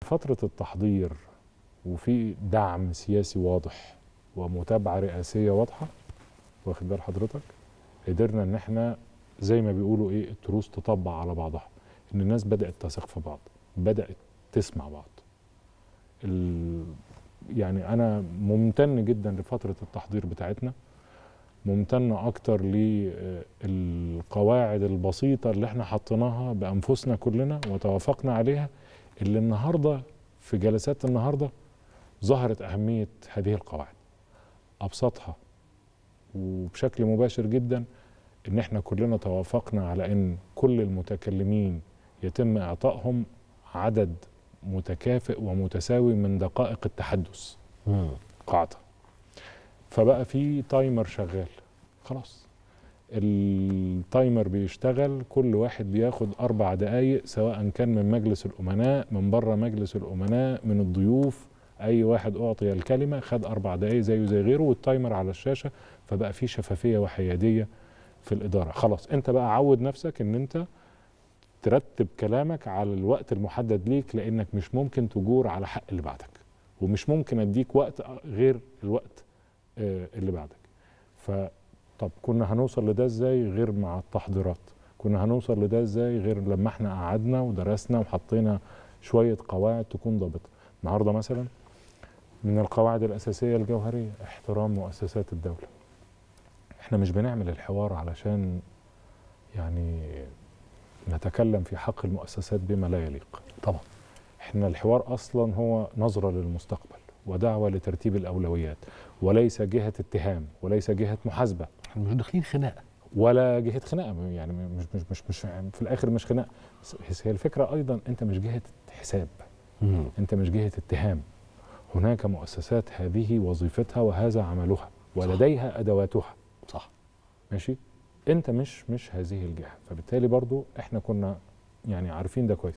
فترة التحضير وفي دعم سياسي واضح ومتابعة رئاسية واضحة واخد بال حضرتك قدرنا ان احنا زي ما بيقولوا ايه التروس تطبع على بعضها ان الناس بدأت تثق في بعض بدأت تسمع بعض ال... يعني انا ممتن جدا لفترة التحضير بتاعتنا ممتن اكتر للقواعد البسيطة اللي احنا حطيناها بانفسنا كلنا وتوافقنا عليها اللي النهارده في جلسات النهارده ظهرت اهميه هذه القواعد ابسطها وبشكل مباشر جدا ان احنا كلنا توافقنا على ان كل المتكلمين يتم اعطائهم عدد متكافئ ومتساوي من دقائق التحدث قاعده فبقى في تايمر شغال خلاص التايمر بيشتغل كل واحد بياخد أربع دقايق سواء كان من مجلس الأمناء من بره مجلس الأمناء من الضيوف أي واحد أعطي الكلمة خد أربع دقايق زيه زي غيره والتايمر على الشاشة فبقى في شفافية وحيادية في الإدارة خلاص أنت بقى عود نفسك أن أنت ترتب كلامك على الوقت المحدد ليك لأنك مش ممكن تجور على حق اللي بعدك ومش ممكن أديك وقت غير الوقت آه، اللي بعدك ف طب كنا هنوصل لده ازاي غير مع التحضيرات كنا هنوصل لده ازاي غير لما احنا قعدنا ودرسنا وحطينا شويه قواعد تكون ضابطه النهارده مثلا من القواعد الاساسيه الجوهريه احترام مؤسسات الدوله احنا مش بنعمل الحوار علشان يعني نتكلم في حق المؤسسات بما لا يليق طبعا احنا الحوار اصلا هو نظره للمستقبل ودعوه لترتيب الاولويات وليس جهه اتهام وليس جهه محاسبه احنا مش داخلين خناقه ولا جهه خناقه يعني مش مش مش مش يعني في الاخر مش خناقه بس هي الفكره ايضا انت مش جهه حساب مم. انت مش جهه اتهام هناك مؤسسات هذه وظيفتها وهذا عملها ولديها صح. ادواتها صح ماشي انت مش مش هذه الجهه فبالتالي برضو احنا كنا يعني عارفين ده كويس